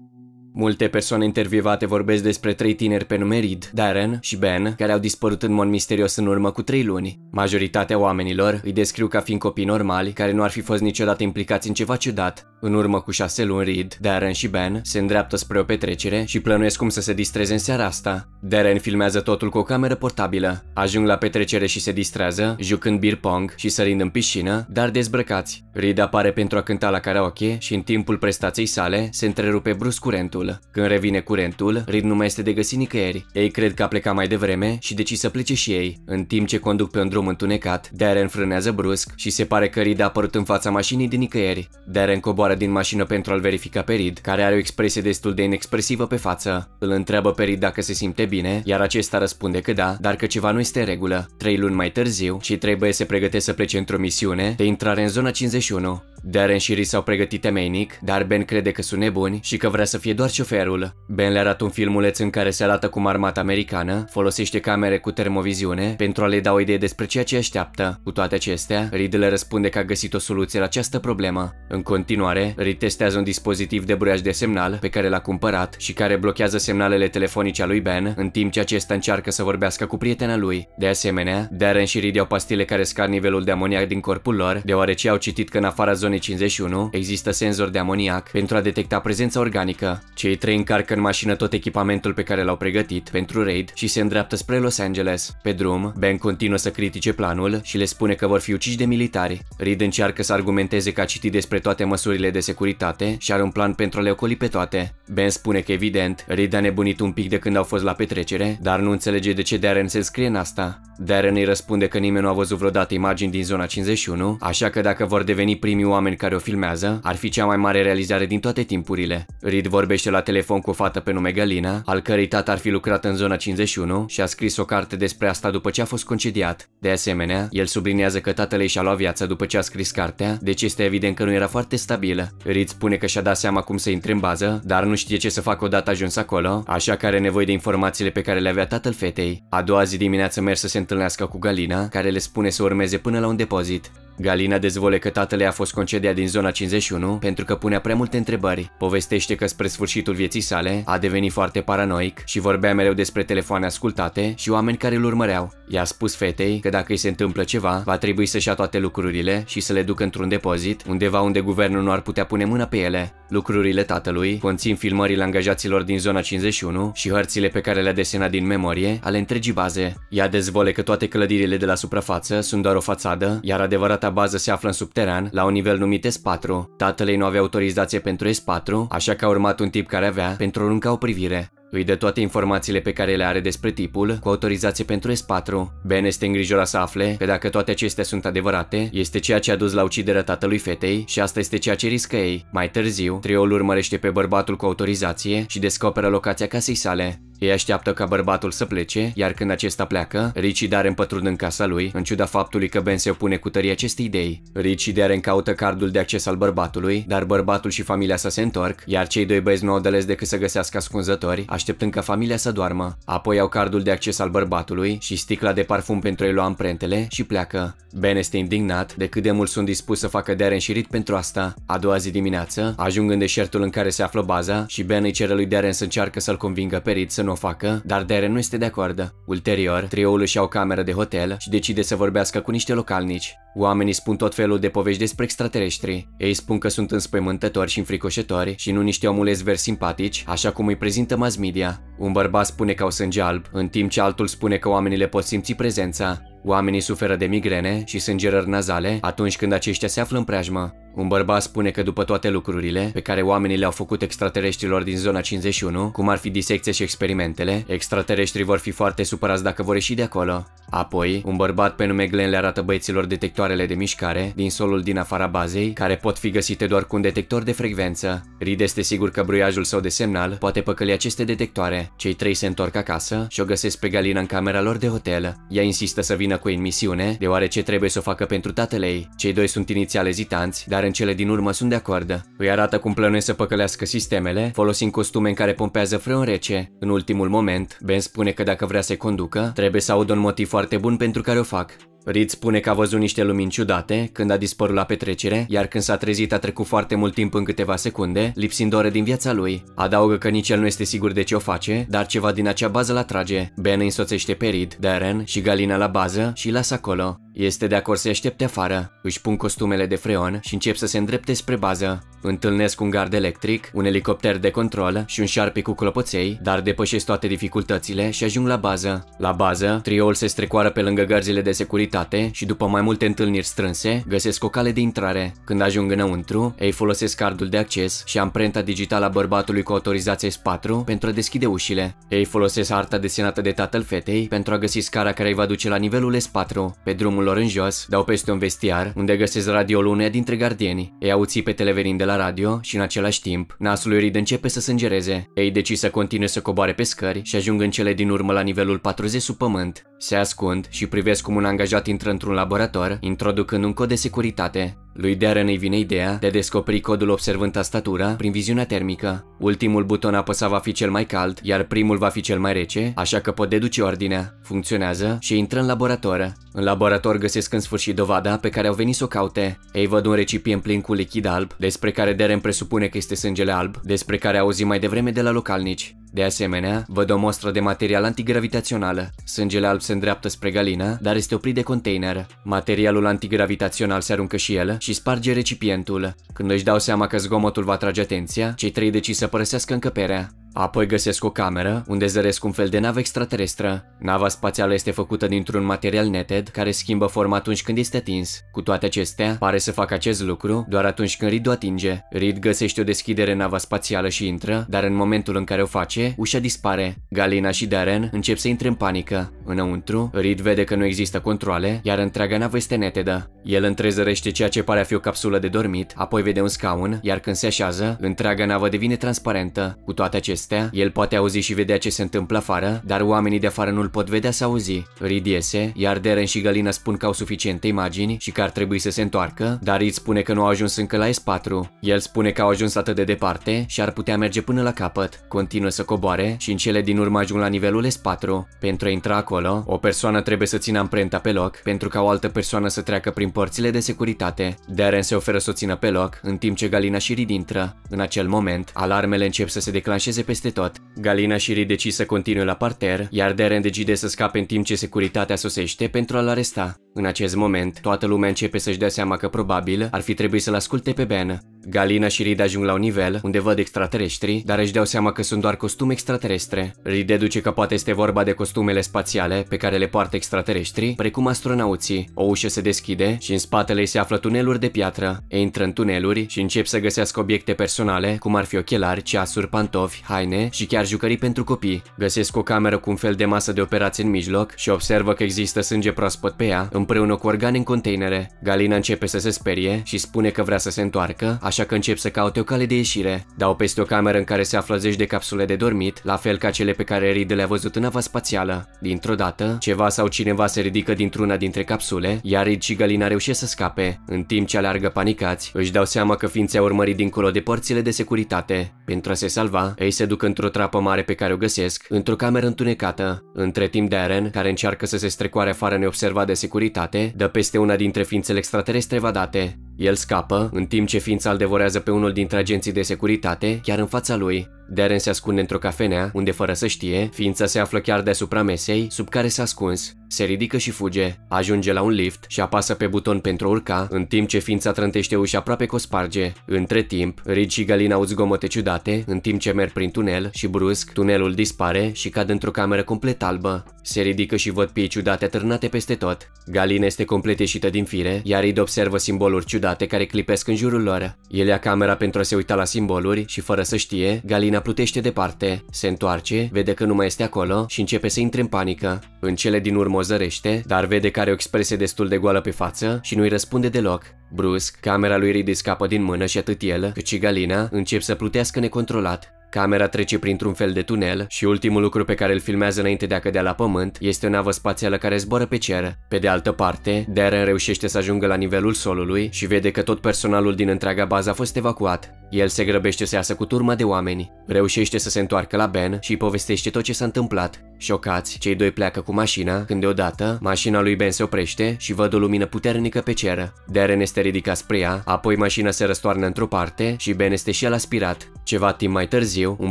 Mm-hmm. Multe persoane intervievate vorbesc despre trei tineri pe nume Reed, Darren și Ben, care au dispărut în mod misterios în urmă cu trei luni. Majoritatea oamenilor îi descriu ca fiind copii normali, care nu ar fi fost niciodată implicați în ceva ciudat. În urmă cu șase luni, Reed, Darren și Ben se îndreaptă spre o petrecere și plănuiesc cum să se distreze în seara asta. Darren filmează totul cu o cameră portabilă. Ajung la petrecere și se distrează, jucând beer pong și sărind în piscină, dar dezbrăcați. Reed apare pentru a cânta la karaoke și în timpul prestației sale se întrerupe brusc curentul curentul. Când revine curentul, Reed nu mai este de găsit nicăieri. Ei cred că a plecat mai devreme și deci să plece și ei. În timp ce conduc pe un drum întunecat, Darren frânează brusc și se pare că Reed a apărut în fața mașinii din nicăieri. Darren coboară din mașină pentru a-l verifica pe Reed, care are o expresie destul de inexpresivă pe față. Îl întreabă pe Reed dacă se simte bine, iar acesta răspunde că da, dar că ceva nu este în regulă. Trei luni mai târziu, și trebuie să pregătesc să plece într-o misiune de intrare în zona 51. Darren și Reese au pregătit temeinic, dar Ben crede că sunt nebuni și că vrea să fie doar șoferul. Ben le arată un filmuleț în care se arată cum armata americană folosește camere cu termoviziune pentru a le da o idee despre ceea ce așteaptă. Cu toate acestea, Reed le răspunde că a găsit o soluție la această problemă. În continuare, Reed testează un dispozitiv de bruiaj de semnal pe care l-a cumpărat și care blochează semnalele telefonice a lui Ben, în timp ce acesta încearcă să vorbească cu prietena lui. De asemenea, Darren și Reed au pastile care scar nivelul de amoniac din corpul lor, deoarece au citit că în afara zonei zone 51 există senzor de amoniac pentru a detecta prezența organică. Cei trei încarcă în mașină tot echipamentul pe care l-au pregătit pentru raid și se îndreaptă spre Los Angeles. Pe drum, Ben continuă să critique planul și le spune că vor fi uciși de militari. Reed încearcă să argumenteze că a citit despre toate măsurile de securitate și are un plan pentru a le ocoli pe toate. Ben spune că evident, Reed a nebunit un pic de când au fost la petrecere, dar nu înțelege de ce Darren se scrie în asta. Darren îi răspunde că nimeni nu a văzut vreodată imagini din zona 51, așa că dacă vor deveni primii oameni oameni care o filmează ar fi cea mai mare realizare din toate timpurile. Reed vorbește la telefon cu o fată pe nume Galina, al cărei tată ar fi lucrat în zona 51 și a scris o carte despre asta după ce a fost concediat. De asemenea, el subliniază că tatăl ei și-a luat viața după ce a scris cartea, deci este evident că nu era foarte stabilă. Reed spune că și-a dat seama cum să intre în bază, dar nu știe ce să facă odată ajuns acolo, așa că are nevoie de informațiile pe care le avea tatăl fetei. A doua zi dimineață merge să se întâlnească cu Galina, care le spune să urmeze până la un depozit. Galina dezvole că tatăl a fost concediat din zona 51 pentru că punea prea multe întrebări. Povestește că spre sfârșitul vieții sale a devenit foarte paranoic și vorbea mereu despre telefoane ascultate și oameni care îl urmăreau. I-a spus fetei că dacă îi se întâmplă ceva, va trebui să-și ia toate lucrurile și să le ducă într-un depozit, undeva unde guvernul nu ar putea pune mâna pe ele. Lucrurile tatălui conțin filmările angajaților din zona 51 și hărțile pe care le-a desenat din memorie ale întregii baze. Ea dezvole că toate clădirile de la suprafață sunt doar o fațadă, iar adevărata bază se află în subteran, la un nivel numit S4. Tatăl ei nu avea autorizație pentru S4, așa că a urmat un tip care avea pentru un arunca o privire. Îi dă toate informațiile pe care le are despre tipul, cu autorizație pentru S4. Ben este îngrijorat să afle că dacă toate acestea sunt adevărate, este ceea ce a dus la uciderea tatălui fetei și asta este ceea ce riscă ei. Mai târziu, trioul urmărește pe bărbatul cu autorizație și descoperă locația casei sale. Ei așteaptă ca bărbatul să plece, iar când acesta pleacă, Richie Darren pătrund în casa lui, în ciuda faptului că Ben se opune cu tărie acestei idei. Richie Darren caută cardul de acces al bărbatului, dar bărbatul și familia sa se întorc, iar cei doi băieți nu au de ales decât să găsească ascunzători, așteptând ca familia să doarmă. Apoi au cardul de acces al bărbatului și sticla de parfum pentru a-i lua amprentele și pleacă. Ben este indignat de cât de mult sunt dispus să facă Darren și rit pentru asta. A doua zi dimineață, ajung în deșertul în care se află baza și Ben îi cere lui Darren să încearcă să-l convingă pe Reed să nu o facă, dar Dere nu este de acord. Ulterior, trioul își ia o cameră de hotel și decide să vorbească cu niște localnici. Oamenii spun tot felul de povești despre extraterestri. Ei spun că sunt înspăimântători și înfricoșători și nu niște omulezi veri simpatici, așa cum îi prezintă mass media. Un bărbat spune că au sânge alb, în timp ce altul spune că oamenii le pot simți prezența. Oamenii suferă de migrene și sângerări nazale atunci când aceștia se află în preajmă. Un bărbat spune că după toate lucrurile pe care oamenii le-au făcut extraterestrilor din zona 51, cum ar fi disecția și experimentele, extraterestrii vor fi foarte supărați dacă vor ieși de acolo. Apoi, un bărbat pe nume Glenn le arată băieților detectoarele de mișcare din solul din afara bazei, care pot fi găsite doar cu un detector de frecvență. Reed este sigur că bruiajul său de semnal poate păcăli aceste detectoare. Cei trei se întorc acasă și o găsesc pe Galina în camera lor de hotel. Ea insistă să vină cu ei în misiune, deoarece trebuie să o facă pentru tatăl ei. Cei doi sunt inițial ezitanți, dar dar în cele din urmă sunt de acord. Îi arată cum plănuie să păcălească sistemele, folosind costume în care pompează freon rece. În ultimul moment, Ben spune că dacă vrea să-i conducă, trebuie să audă un motiv foarte bun pentru care o fac. Reed spune că a văzut niște lumini ciudate când a dispărut la petrecere, iar când s-a trezit a trecut foarte mult timp în câteva secunde, lipsind ore din viața lui. Adaugă că nici el nu este sigur de ce o face, dar ceva din acea bază la trage. Ben îi însoțește pe Reed, Darren și Galina la bază și lasă acolo. Este de acord să aștepte afară, își pun costumele de freon și încep să se îndrepte spre bază. Întâlnesc un gard electric, un elicopter de control și un șarpe cu clopoței, dar depășesc toate dificultățile și ajung la bază. La bază, trioul se strecoară pe lângă gărzile de securitate și după mai multe întâlniri strânse, găsesc o cale de intrare. Când ajung înăuntru, ei folosesc cardul de acces și amprenta digitală a bărbatului cu autorizație S4 pentru a deschide ușile. Ei folosesc arta desenată de tatăl fetei pentru a găsi scara care îi va duce la nivelul S4. Pe drumul drumul lor în jos, dau peste un vestiar, unde găsesc radio lunea dintre gardieni. Ei au pe televenind de la radio și în același timp, nasul lui Reed începe să sângereze. Ei decis să continue să coboare pe scări și ajung în cele din urmă la nivelul 40 sub pământ. Se ascund și privesc cum un angajat intră într-un laborator, introducând un cod de securitate. Lui Darren îi vine ideea de a descoperi codul observând tastatura prin viziunea termică. Ultimul buton apăsat va fi cel mai cald, iar primul va fi cel mai rece, așa că pot deduce ordinea. Funcționează și intră în laborator. În laborator găsesc în sfârșit dovada pe care au venit să o caute. Ei văd un recipient plin cu lichid alb, despre care Darren presupune că este sângele alb, despre care auzi mai devreme de la localnici. De asemenea, văd o mostră de material antigravitațional. Sângele alb se se îndreaptă spre Galina, dar este oprit de container. Materialul antigravitațional se aruncă și el și sparge recipientul. Când își dau seama că zgomotul va atrage atenția, cei trei decid să părăsească încăperea. Apoi găsesc o cameră unde zăresc un fel de navă extraterestră. Nava spațială este făcută dintr-un material neted care schimbă forma atunci când este atins. Cu toate acestea, pare să facă acest lucru doar atunci când Reed o atinge. Reed găsește o deschidere în nava spațială și intră, dar în momentul în care o face, ușa dispare. Galina și Darren încep să intre în panică. Înăuntru, Reed vede că nu există controle, iar întreaga navă este netedă. El întrezărește ceea ce pare a fi o capsulă de dormit, apoi vede un scaun, iar când se așează, întreaga navă devine transparentă. Cu toate acestea, el poate auzi și vedea ce se întâmplă afară, dar oamenii de afară nu-l pot vedea sau auzi. Reed iese, iar Darren și Galina spun că au suficiente imagini și că ar trebui să se întoarcă, dar Reed spune că nu au ajuns încă la S4. El spune că au ajuns atât de departe și ar putea merge până la capăt. Continuă să coboare și în cele din urmă ajung la nivelul S4. Pentru a intra acolo, o persoană trebuie să țină amprenta pe loc, pentru ca o altă persoană să treacă prin părțile de securitate. Darren se oferă să o țină pe loc, în timp ce Galina și Reed intră. În acel moment, alarmele încep să se declanșeze peste tot. Galina și Reed decid să continue la parter, iar Darren decide să scape în timp ce securitatea sosește pentru a-l aresta. În acest moment, toată lumea începe să-și dea seama că probabil ar fi trebuit să-l asculte pe Ben. Galina și Reed ajung la un nivel unde văd extraterestri, dar își dau seama că sunt doar costume extraterestre. Reed deduce că poate este vorba de costumele spațiale speciale pe care le poartă extraterestrii, precum astronauții. O ușă se deschide și în spatele ei se află tuneluri de piatră. Ei intră în tuneluri și încep să găsească obiecte personale, cum ar fi ochelari, ceasuri, pantofi, haine și chiar jucării pentru copii. Găsesc o cameră cu un fel de masă de operații în mijloc și observă că există sânge proaspăt pe ea, împreună cu organe în containere. Galina începe să se sperie și spune că vrea să se întoarcă, așa că încep să caute o cale de ieșire. Dau peste o cameră în care se află zeci de capsule de dormit, la fel ca cele pe care Reed le-a văzut în nava spațială. Dintr-o Dintr-o dată, ceva sau cineva se ridică dintr-una dintre capsule, iar Reed și Galina reușesc să scape. În timp ce alergă panicați, își dau seama că ființe au urmărit dincolo de părțile de securitate. Pentru a se salva, ei se duc într-o trapă mare pe care o găsesc, într-o cameră întunecată. Între timp Darren, care încearcă să se strecoare afară neobservat de securitate, dă peste una dintre ființele extraterestre vadate. El scapă, în timp ce ființa îl devorează pe unul dintre agenții de securitate, chiar în fața lui. Darren se ascunde într-o cafenea, unde fără să știe, ființa se află chiar deasupra mesei, sub care s-a ascuns. Se ridică și fuge, ajunge la un lift și apasă pe buton pentru a urca, în timp ce ființa trântește ușa aproape că o sparge. Între timp, Reed și Galina au zgomote ciudate, în timp ce merg prin tunel și brusc, tunelul dispare și cad într-o cameră complet albă. Se ridică și văd piei ciudate atârnate peste tot. Galina este complet ieșită din fire, iar Reed observă simboluri ciudate care clipesc în jurul lor. El ia camera pentru a se uita la simboluri și fără să știe, Galina plutește departe. Se întoarce, vede că nu mai este acolo și începe să intre în panică. În cele din urmă zărește, dar vede că are o expresie destul de goală pe față și nu-i răspunde deloc. Brusc, camera lui Ridley scapă din mână și atât el, cât și Galina, încep să plutească necontrolat. Camera trece printr-un fel de tunel și ultimul lucru pe care îl filmează înainte de a cădea la pământ este o navă spațială care zboară pe cer. Pe de altă parte, Darren reușește să ajungă la nivelul solului și vede că tot personalul din întreaga bază a fost evacuat. El se grăbește să iasă cu turmă de oameni, reușește să se întoarcă la Ben și îi povestește tot ce s-a întâmplat. Șocați, cei doi pleacă cu mașina, când deodată, mașina lui Ben se oprește și văd o lumină puternică pe cer. Darren este ridicat spre ea, apoi mașina se răstoarnă într-o parte și Ben este și el aspirat. Ceva timp mai târziu, un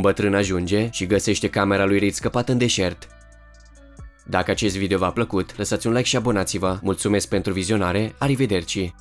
bătrân ajunge și găsește camera lui Reed scăpată în deșert. Dacă acest video v-a plăcut, lăsați un like și abonați-vă. Mulțumesc pentru vizionare, arrivederci!